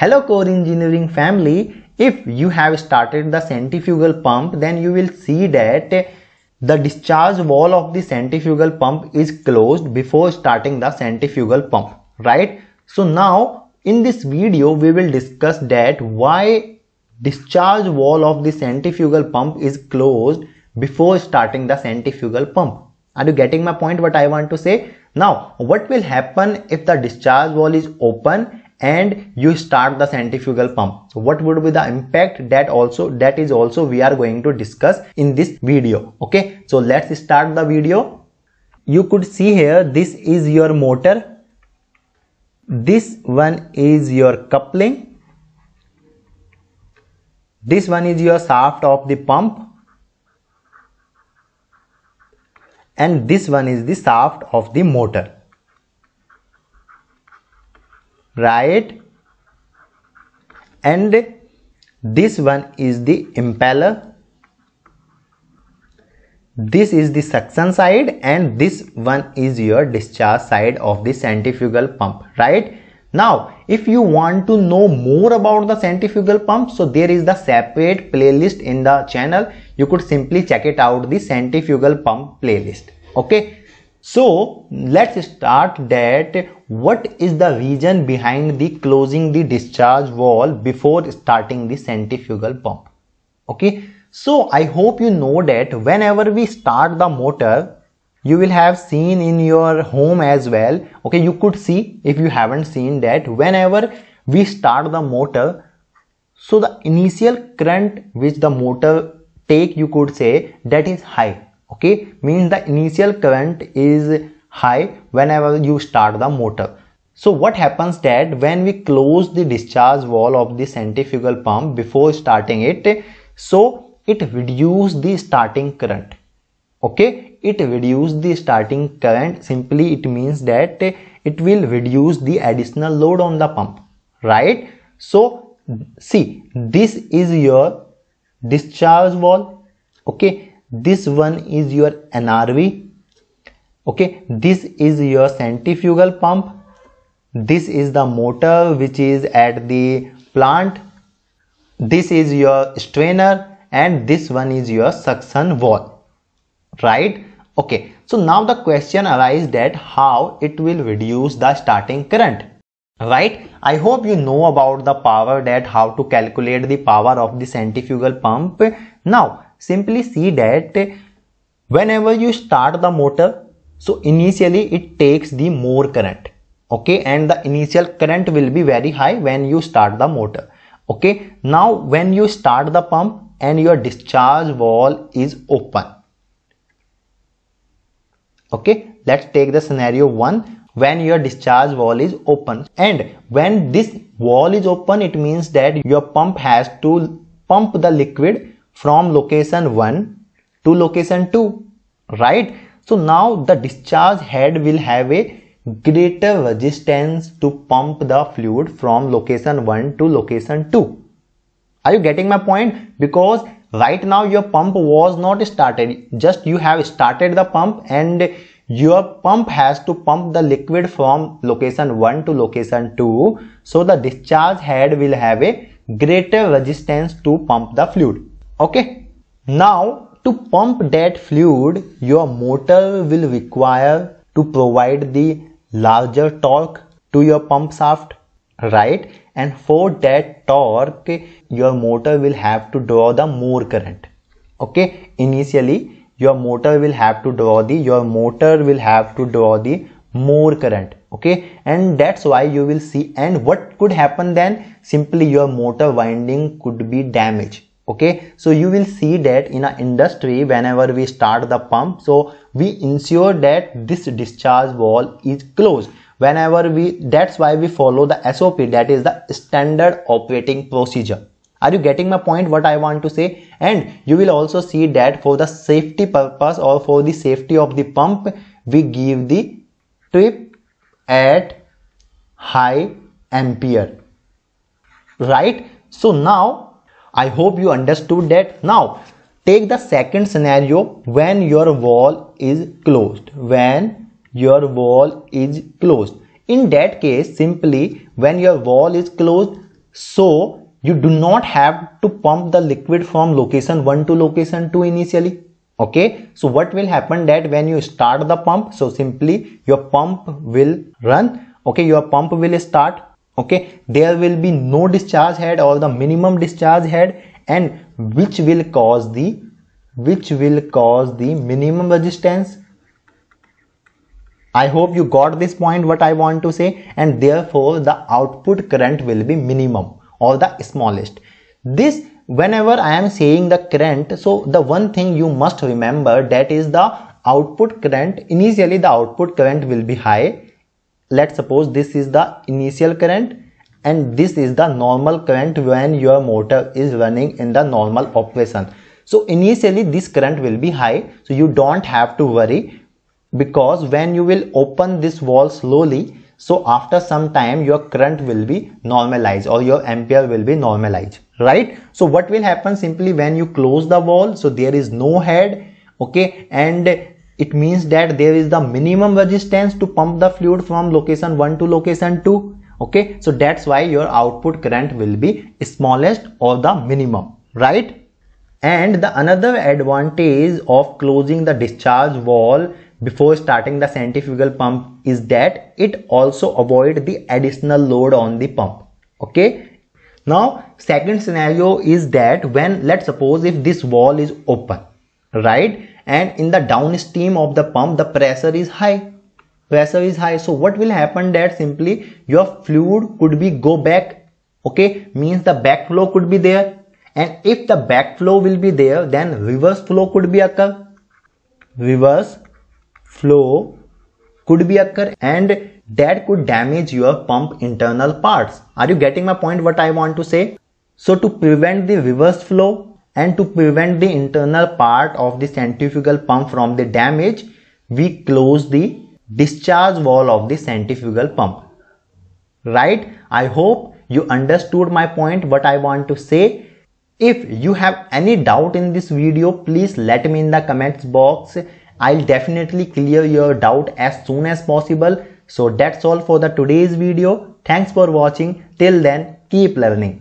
Hello core engineering family, if you have started the centrifugal pump then you will see that the discharge wall of the centrifugal pump is closed before starting the centrifugal pump, right? So now in this video we will discuss that why discharge wall of the centrifugal pump is closed before starting the centrifugal pump. Are you getting my point what I want to say? Now what will happen if the discharge wall is open and you start the centrifugal pump so what would be the impact that also that is also we are going to discuss in this video okay so let's start the video you could see here this is your motor this one is your coupling this one is your shaft of the pump and this one is the shaft of the motor right and this one is the impeller this is the suction side and this one is your discharge side of the centrifugal pump right now if you want to know more about the centrifugal pump so there is the separate playlist in the channel you could simply check it out the centrifugal pump playlist okay so let's start that what is the reason behind the closing the discharge wall before starting the centrifugal pump. Okay. So I hope you know that whenever we start the motor, you will have seen in your home as well. Okay. You could see if you haven't seen that whenever we start the motor, so the initial current which the motor take you could say that is high okay means the initial current is high whenever you start the motor so what happens that when we close the discharge wall of the centrifugal pump before starting it so it reduce the starting current okay it reduce the starting current simply it means that it will reduce the additional load on the pump right so see this is your discharge wall okay this one is your NRV okay this is your centrifugal pump this is the motor which is at the plant this is your strainer and this one is your suction valve right okay so now the question arises that how it will reduce the starting current right i hope you know about the power that how to calculate the power of the centrifugal pump now simply see that whenever you start the motor so initially it takes the more current okay and the initial current will be very high when you start the motor okay now when you start the pump and your discharge wall is open okay let's take the scenario one when your discharge wall is open and when this wall is open it means that your pump has to pump the liquid from location 1 to location 2 right so now the discharge head will have a greater resistance to pump the fluid from location 1 to location 2 are you getting my point because right now your pump was not started just you have started the pump and your pump has to pump the liquid from location 1 to location 2 so the discharge head will have a greater resistance to pump the fluid okay now to pump that fluid your motor will require to provide the larger torque to your pump shaft right and for that torque your motor will have to draw the more current okay initially your motor will have to draw the your motor will have to draw the more current okay and that's why you will see and what could happen then simply your motor winding could be damaged okay so you will see that in an industry whenever we start the pump so we ensure that this discharge wall is closed whenever we that's why we follow the sop that is the standard operating procedure are you getting my point what i want to say and you will also see that for the safety purpose or for the safety of the pump we give the trip at high ampere right so now I hope you understood that. Now take the second scenario when your wall is closed. When your wall is closed. In that case simply when your wall is closed so you do not have to pump the liquid from location 1 to location 2 initially okay so what will happen that when you start the pump so simply your pump will run okay your pump will start okay there will be no discharge head or the minimum discharge head and which will cause the which will cause the minimum resistance I hope you got this point what I want to say and therefore the output current will be minimum or the smallest this whenever I am saying the current so the one thing you must remember that is the output current initially the output current will be high let's suppose this is the initial current and this is the normal current when your motor is running in the normal operation so initially this current will be high so you don't have to worry because when you will open this wall slowly so after some time your current will be normalized or your ampere will be normalized right so what will happen simply when you close the wall so there is no head okay and it means that there is the minimum resistance to pump the fluid from location 1 to location 2 okay so that's why your output current will be smallest or the minimum right and the another advantage of closing the discharge wall before starting the centrifugal pump is that it also avoid the additional load on the pump okay now second scenario is that when let's suppose if this wall is open right and in the downstream of the pump the pressure is high pressure is high so what will happen that simply your fluid could be go back okay means the backflow could be there and if the backflow will be there then reverse flow could be occur reverse flow could be occur and that could damage your pump internal parts are you getting my point what i want to say so to prevent the reverse flow and to prevent the internal part of the centrifugal pump from the damage we close the discharge wall of the centrifugal pump right i hope you understood my point what i want to say if you have any doubt in this video please let me in the comments box i'll definitely clear your doubt as soon as possible so that's all for the today's video thanks for watching till then keep learning